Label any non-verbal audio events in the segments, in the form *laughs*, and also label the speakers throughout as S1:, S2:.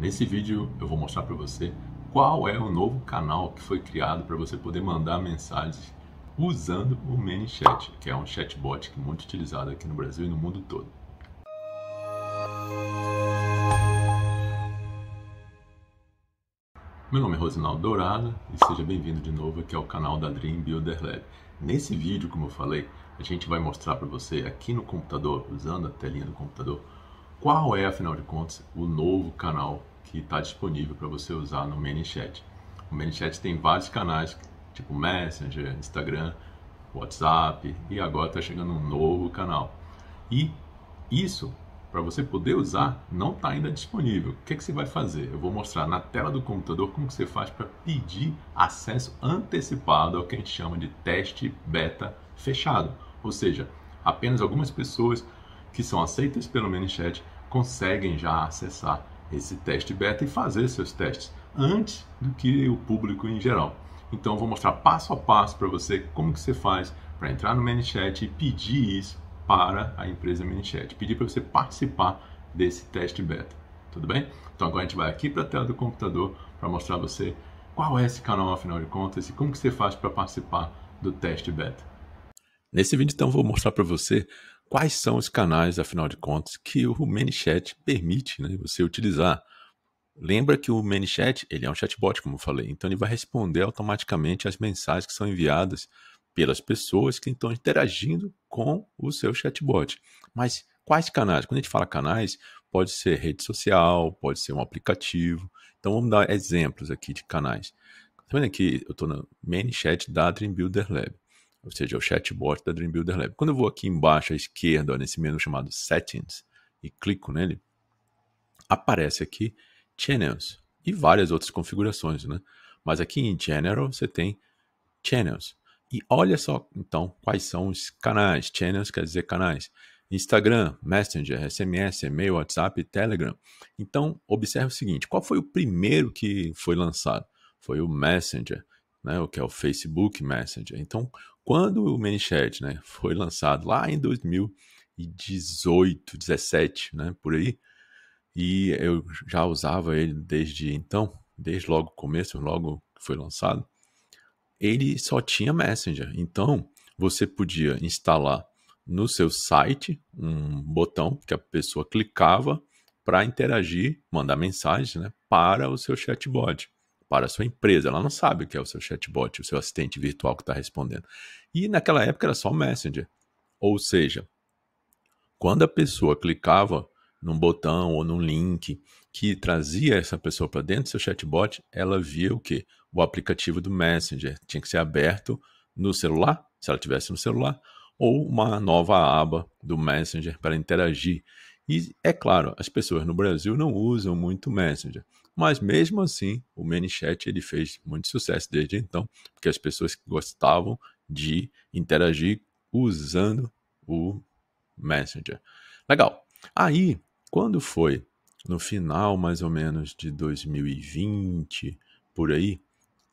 S1: Nesse vídeo eu vou mostrar para você qual é o novo canal que foi criado para você poder mandar mensagens usando o ManyChat, que é um chatbot que é muito utilizado aqui no Brasil e no mundo todo. Meu nome é Rosinaldo Dourado e seja bem-vindo de novo aqui ao canal da Dream Builder Lab. Nesse vídeo, como eu falei, a gente vai mostrar para você aqui no computador, usando a telinha do computador, qual é, afinal de contas, o novo canal que está disponível para você usar no ManyChat. O ManyChat tem vários canais, tipo Messenger, Instagram, WhatsApp, e agora está chegando um novo canal. E isso, para você poder usar, não está ainda disponível. O que, é que você vai fazer? Eu vou mostrar na tela do computador como que você faz para pedir acesso antecipado ao que a gente chama de teste beta fechado. Ou seja, apenas algumas pessoas que são aceitas pelo ManyChat conseguem já acessar esse teste beta e fazer seus testes antes do que o público em geral. Então, eu vou mostrar passo a passo para você como que você faz para entrar no ManyChat e pedir isso para a empresa ManyChat, pedir para você participar desse teste beta, tudo bem? Então, agora a gente vai aqui para a tela do computador para mostrar você qual é esse canal, afinal de contas, e como que você faz para participar do teste beta. Nesse vídeo, então, vou mostrar para você quais são os canais, afinal de contas, que o ManyChat permite né, você utilizar. Lembra que o ManyChat ele é um chatbot, como eu falei, então ele vai responder automaticamente as mensagens que são enviadas pelas pessoas que estão interagindo com o seu chatbot. Mas quais canais? Quando a gente fala canais, pode ser rede social, pode ser um aplicativo. Então vamos dar exemplos aqui de canais. Tá vendo aqui? Eu estou no ManyChat da Dream Builder Lab ou seja, é o chatbot da Dream Builder Lab. Quando eu vou aqui embaixo à esquerda, ó, nesse menu chamado Settings, e clico nele, aparece aqui Channels e várias outras configurações, né? Mas aqui em General você tem Channels. E olha só, então, quais são os canais. Channels quer dizer canais. Instagram, Messenger, SMS, e-mail, WhatsApp, Telegram. Então, observe o seguinte: qual foi o primeiro que foi lançado? Foi o Messenger né, o que é o Facebook Messenger. Então, quando o ManyChat né, foi lançado lá em 2018, 17, né, por aí, e eu já usava ele desde então, desde logo o começo, logo que foi lançado, ele só tinha Messenger. Então, você podia instalar no seu site um botão que a pessoa clicava para interagir, mandar mensagem né, para o seu chatbot para a sua empresa. Ela não sabe o que é o seu chatbot, o seu assistente virtual que está respondendo. E naquela época era só o Messenger. Ou seja, quando a pessoa clicava num botão ou num link que trazia essa pessoa para dentro do seu chatbot, ela via o que? O aplicativo do Messenger tinha que ser aberto no celular, se ela tivesse no celular, ou uma nova aba do Messenger para interagir. E é claro, as pessoas no Brasil não usam muito Messenger. Mas mesmo assim, o ManyChat ele fez muito sucesso desde então, porque as pessoas gostavam de interagir usando o Messenger. Legal. Aí, quando foi no final mais ou menos de 2020, por aí,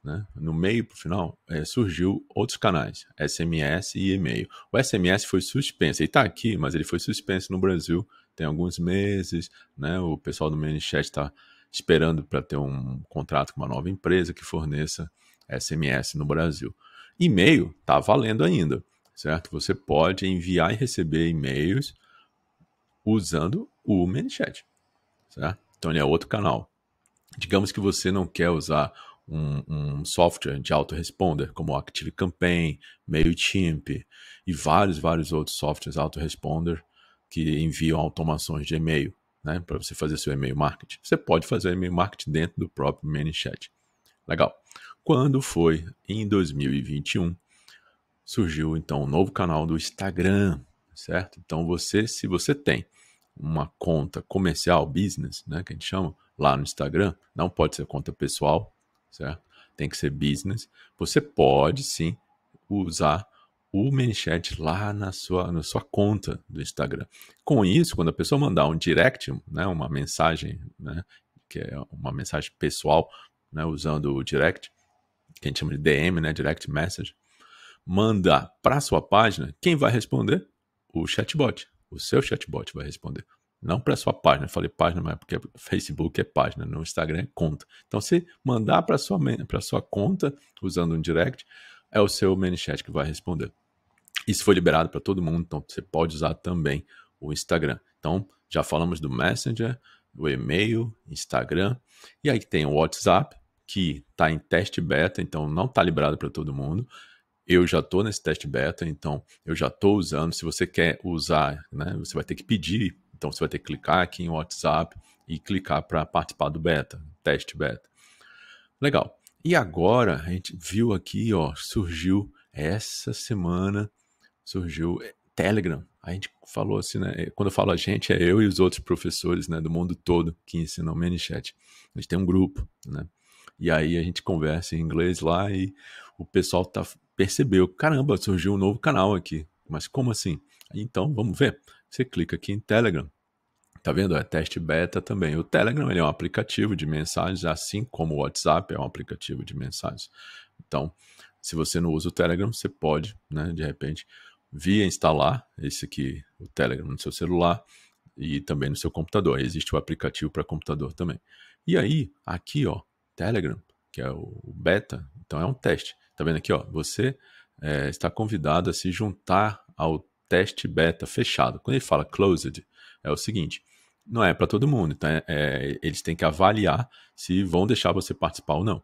S1: né? no meio para o final, é, surgiu outros canais, SMS e e-mail. O SMS foi suspenso, ele está aqui, mas ele foi suspenso no Brasil tem alguns meses, né? o pessoal do ManyChat está esperando para ter um contrato com uma nova empresa que forneça SMS no Brasil. E-mail está valendo ainda, certo? Você pode enviar e receber e-mails usando o ManyChat, certo? Então ele é outro canal. Digamos que você não quer usar um, um software de autoresponder, como o ActiveCampaign, MailChimp e vários, vários outros softwares autoresponder que enviam automações de e-mail né, para você fazer seu e-mail marketing. Você pode fazer o e-mail marketing dentro do próprio ManyChat. Legal. Quando foi em 2021, surgiu então um novo canal do Instagram, certo? Então você, se você tem uma conta comercial, business, né, que a gente chama, lá no Instagram, não pode ser conta pessoal, certo? Tem que ser business. Você pode sim usar o Manchat lá na sua, na sua conta do Instagram. Com isso, quando a pessoa mandar um direct, né, uma mensagem, né, que é uma mensagem pessoal, né, usando o direct, que a gente chama de DM, né, direct message, mandar para sua página, quem vai responder? O chatbot. O seu chatbot vai responder. Não para sua página, eu falei página, mas é porque *laughs* Facebook é página, no Instagram é conta. Então, se mandar para sua para sua conta usando um direct, é o seu ManyChat que vai responder. Isso foi liberado para todo mundo, então você pode usar também o Instagram. Então, já falamos do Messenger, do e-mail, Instagram. E aí tem o WhatsApp, que está em teste beta, então não está liberado para todo mundo. Eu já estou nesse teste beta, então eu já estou usando. Se você quer usar, né, você vai ter que pedir. Então você vai ter que clicar aqui em WhatsApp e clicar para participar do beta, teste beta. Legal. E agora a gente viu aqui, ó, surgiu essa semana surgiu eh, Telegram. A gente falou assim, né? Eh, quando eu falo a gente, é eu e os outros professores né, do mundo todo que ensinam ManyChat. A gente tem um grupo, né? E aí a gente conversa em inglês lá e o pessoal tá, percebeu, caramba, surgiu um novo canal aqui. Mas como assim? Então, vamos ver. Você clica aqui em Telegram. Tá vendo? É teste beta também. O Telegram ele é um aplicativo de mensagens, assim como o WhatsApp é um aplicativo de mensagens. Então, se você não usa o Telegram, você pode, né, de repente, via instalar esse aqui, o Telegram, no seu celular e também no seu computador. Existe o aplicativo para computador também. E aí, aqui, ó, Telegram, que é o beta, então é um teste. Tá vendo aqui, ó? Você é, está convidado a se juntar ao teste beta fechado. Quando ele fala closed, é o seguinte: não é para todo mundo, então É, eles têm que avaliar se vão deixar você participar ou não.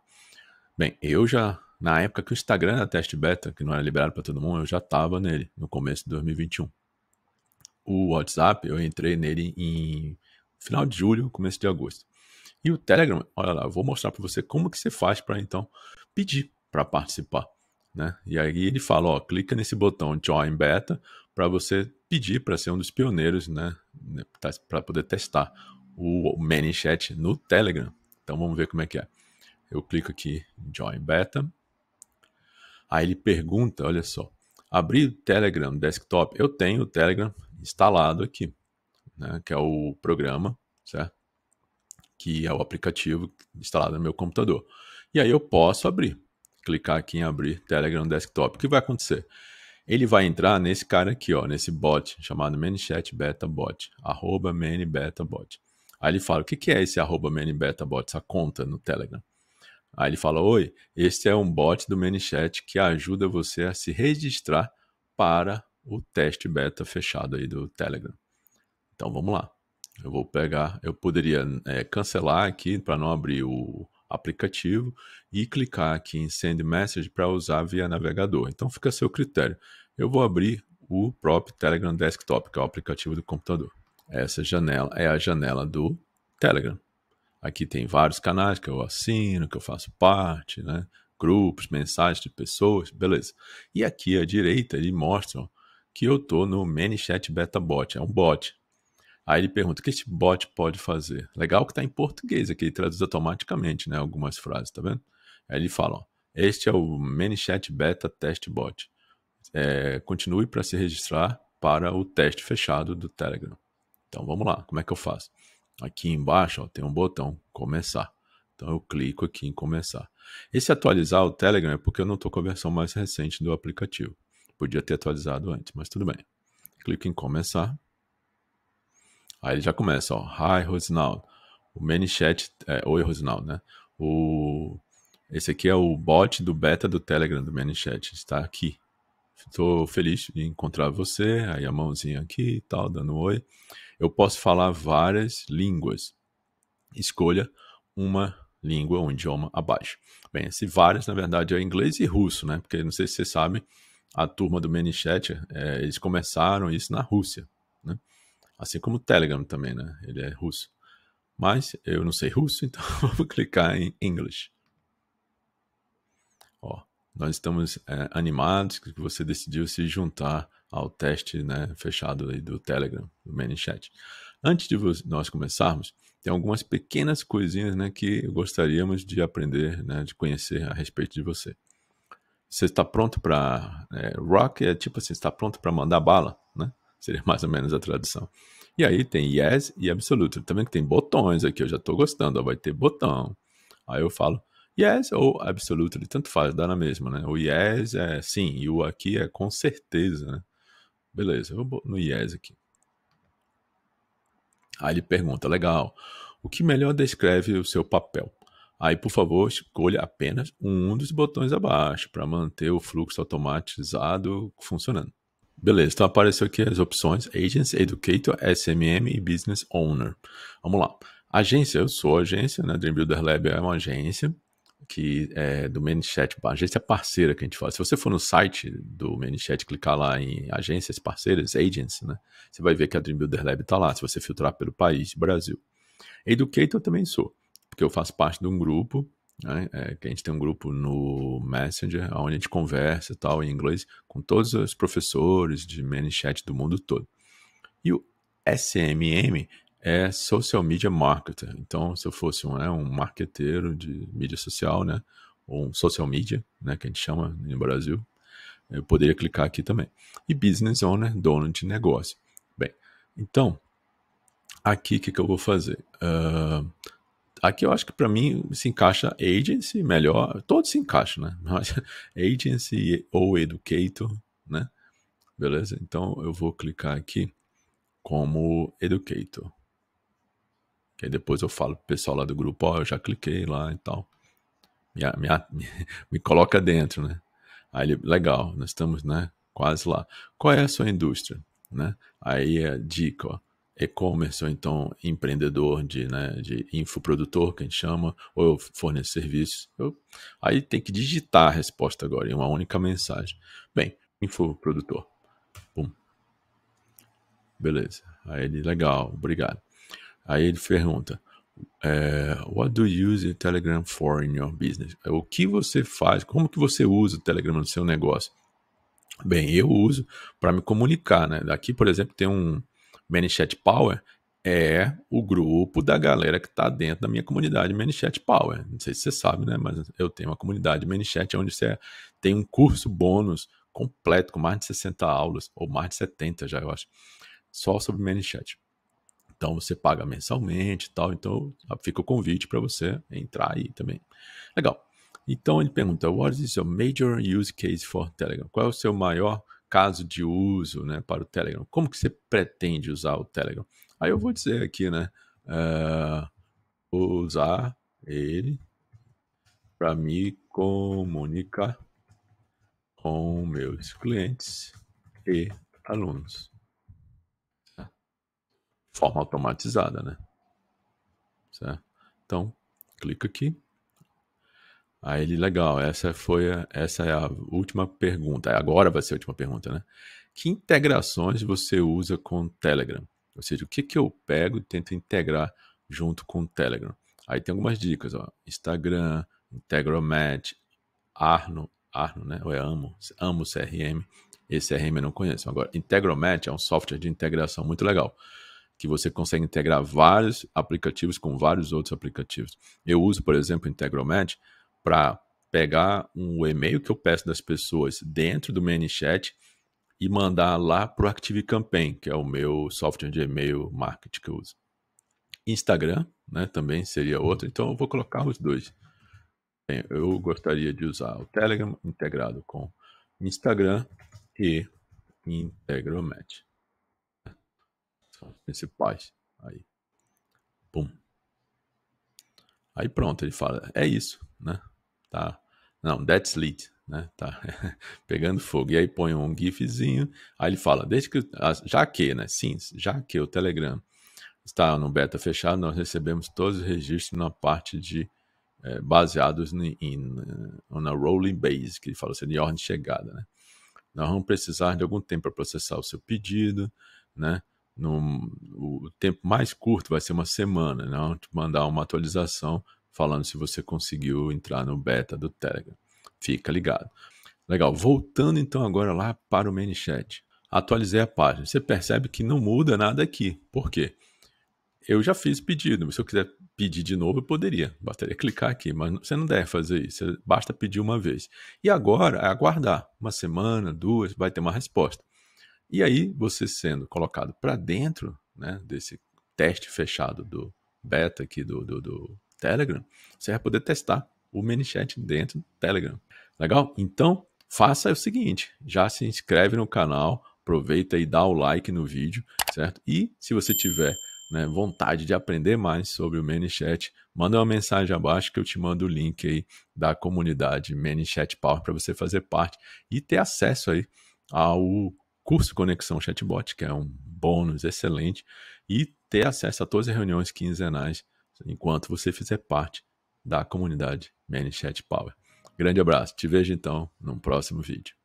S1: Bem, eu já na época que o Instagram era teste beta, que não era liberado para todo mundo, eu já estava nele, no começo de 2021. O WhatsApp, eu entrei nele em final de julho, começo de agosto. E o Telegram, olha lá, eu vou mostrar para você como que você faz para então pedir para participar. Né? E aí ele fala, ó, clica nesse botão Join Beta para você pedir para ser um dos pioneiros, né, né para poder testar o ManyChat no Telegram. Então vamos ver como é que é. Eu clico aqui Join Beta Aí ele pergunta, olha só, abri o Telegram desktop. Eu tenho o Telegram instalado aqui, né, que é o programa, certo? Que é o aplicativo instalado no meu computador. E aí eu posso abrir, clicar aqui em abrir Telegram desktop. O que vai acontecer? Ele vai entrar nesse cara aqui, ó, nesse bot chamado ManyChat Beta Bot, arroba ManyBetaBot. Aí ele fala, o que, é esse arroba ManyBetaBot, essa conta no Telegram? Aí ele fala: Oi, este é um bot do ManyChat que ajuda você a se registrar para o teste beta fechado aí do Telegram. Então vamos lá. Eu vou pegar, eu poderia é, cancelar aqui para não abrir o aplicativo e clicar aqui em Send Message para usar via navegador. Então fica a seu critério. Eu vou abrir o próprio Telegram Desktop, que é o aplicativo do computador. Essa janela é a janela do Telegram. Aqui tem vários canais que eu assino, que eu faço parte, né? Grupos, mensagens de pessoas, beleza. E aqui à direita ele mostra que eu tô no ManyChat Beta Bot, é um bot. Aí ele pergunta o que esse bot pode fazer. Legal que está em português aqui, ele traduz automaticamente, né? Algumas frases, tá vendo? Aí ele fala, ó, este é o ManyChat Beta Test Bot. É, continue para se registrar para o teste fechado do Telegram. Então vamos lá, como é que eu faço? Aqui embaixo ó, tem um botão começar. Então eu clico aqui em começar. Esse atualizar o Telegram é porque eu não estou com a versão mais recente do aplicativo. Podia ter atualizado antes, mas tudo bem. Clico em começar. Aí ele já começa, ó. Hi, Rosinaldo. O ManyChat... É, Oi, Rosinaldo, né? O... Esse aqui é o bot do beta do Telegram do ManyChat. Está aqui. Estou feliz de encontrar você. Aí a mãozinha aqui e tal, dando um oi. Eu posso falar várias línguas. Escolha uma língua ou um idioma abaixo. Bem, esse várias, na verdade, é inglês e russo, né? Porque não sei se vocês sabem, a turma do Manychat, é, eles começaram isso na Rússia, né? Assim como o Telegram também, né? Ele é russo. Mas eu não sei russo, *laughs* então vou clicar em English. Ó, nós estamos é, animados que você decidiu se juntar ao teste né, fechado aí do Telegram, do ManyChat. Antes de nós começarmos, tem algumas pequenas coisinhas né, que gostaríamos de aprender, né, de conhecer a respeito de você. Você está pronto para. É, rock é tipo assim, está pronto para mandar bala, né? Seria *laughs* mais ou menos a tradução. E aí tem yes e absoluto. Também que tem botões aqui, eu já estou gostando, ó, vai ter botão. Aí eu falo yes ou Ele tanto faz, dá na mesma, né? O yes é sim e o aqui é com certeza, né? Beleza, vamos no IES aqui. Aí ele pergunta, legal, o que melhor descreve o seu papel? Aí, por favor, escolha apenas um dos botões abaixo para manter o fluxo automatizado funcionando. Beleza, então apareceu aqui as opções Agents, Educator, SMM e Business Owner. Vamos lá. Agência, eu sou agência, né? Dream Builder Lab é uma agência que é do ManyChat, agência parceira que a gente fala. Se você for no site do ManyChat, clicar lá em agências parceiras, agency, né? Você vai ver que a Dream Builder Lab está lá, se você filtrar pelo país, Brasil. Educator eu também sou, porque eu faço parte de um grupo, né? É, que a gente tem um grupo no Messenger, onde a gente conversa tal, em inglês, com todos os professores de ManyChat do mundo todo. E o SMM é social media marketer. Então, se eu fosse um, né, um marqueteiro de mídia social, né, ou um social media, né, que a gente chama no Brasil, eu poderia clicar aqui também. E business owner, dono de negócio. Bem, então, aqui o que, que eu vou fazer? Uh, aqui eu acho que para mim se encaixa agency melhor, todos se encaixam, né? Mas *laughs* agency ou educator, né? Beleza? Então eu vou clicar aqui como educator. Que aí depois eu falo pro pessoal lá do grupo, ó, oh, eu já cliquei lá e tal. Me, me, *laughs* me coloca dentro, né? Aí ele, legal, nós estamos, né, quase lá. Qual é a sua indústria, né? Aí a é dica, ó e-commerce ou então empreendedor de, né, de infoprodutor, que a gente chama, ou eu forneço serviço. Eu... Aí tem que digitar a resposta agora em uma única mensagem. Bem, infoprodutor. Pum. Beleza. Aí ele, legal, obrigado. Aí ele pergunta: é, What do you use Telegram for in your business? O que você faz? Como que você usa o Telegram no seu negócio? Bem, eu uso para me comunicar, né? Daqui, por exemplo, tem um ManyChat Power, é o grupo da galera que está dentro da minha comunidade ManyChat Power. Não sei se você sabe, né? Mas eu tenho uma comunidade ManyChat onde você tem um curso bônus completo com mais de 60 aulas, ou mais de 70 já, eu acho, só sobre ManyChat. Então você paga mensalmente e tal. Então fica o convite para você entrar aí também. Legal. Então ele pergunta: What is your major use case for Telegram? Qual é o seu maior caso de uso né, para o Telegram? Como que você pretende usar o Telegram? Aí eu vou dizer aqui, né? Uh, eh, vou usar ele para me comunicar com meus clientes e alunos forma automatizada, né? Certo? Então, clica aqui. Aí ele, legal, essa foi a, essa é a última pergunta. É, agora vai ser a última pergunta, né? Que integrações você usa com o Telegram? Ou seja, o que, que eu pego e tento integrar junto com o Telegram? Aí tem algumas dicas, ó. Instagram, Integromat, Arno, Arno, né? Ou é Amo, Amo CRM. Esse CRM eu não conheço. Agora, Integromat é um software de integração muito legal que você consegue integrar vários aplicativos com vários outros aplicativos. Eu uso, por exemplo, o Integromat para pegar um e-mail que eu peço das pessoas dentro do ManyChat e mandar lá para o ActiveCampaign, que é o meu software de e-mail marketing que eu uso. Instagram, né, também seria outro, então eu vou colocar os dois. Bem, eu gostaria de usar o Telegram integrado com Instagram e Integromat são os principais. Aí, pum. Aí pronto, ele fala, é isso, né? Tá. Não, that's lit, né? Tá *laughs* pegando fogo. E aí põe um gifzinho, aí ele fala, desde que ah, já que, né? Sim, já que o Telegram está no beta fechado, nós recebemos todos os registros na parte de é, baseados em, uh, na rolling base, que ele fala, seria ordem de chegada, né? Nós vamos precisar de algum tempo para processar o seu pedido, né? no, o tempo mais curto vai ser uma semana, né? mandar uma atualização falando se você conseguiu entrar no beta do Telegram. Fica ligado. Legal, voltando então agora lá para o ManyChat. Atualizei a página. Você percebe que não muda nada aqui. Por quê? Eu já fiz pedido, mas se eu quiser pedir de novo, eu poderia. Bastaria clicar aqui, mas você não deve fazer isso. Basta pedir uma vez. E agora é aguardar. Uma semana, duas, vai ter uma resposta. E aí, você sendo colocado para dentro né, desse teste fechado do beta aqui do, do, do Telegram, você vai poder testar o ManyChat dentro do Telegram. Legal? Então, faça o seguinte, já se inscreve no canal, aproveita e dá o like no vídeo, certo? E se você tiver né, vontade de aprender mais sobre o ManyChat, manda uma mensagem abaixo que eu te mando o link aí da comunidade ManyChat Power para você fazer parte e ter acesso aí ao curso Conexão Chatbot, que é um bônus excelente, e ter acesso a todas as reuniões quinzenais enquanto você fizer parte da comunidade ManyChat Power. Grande abraço, te vejo então num próximo vídeo.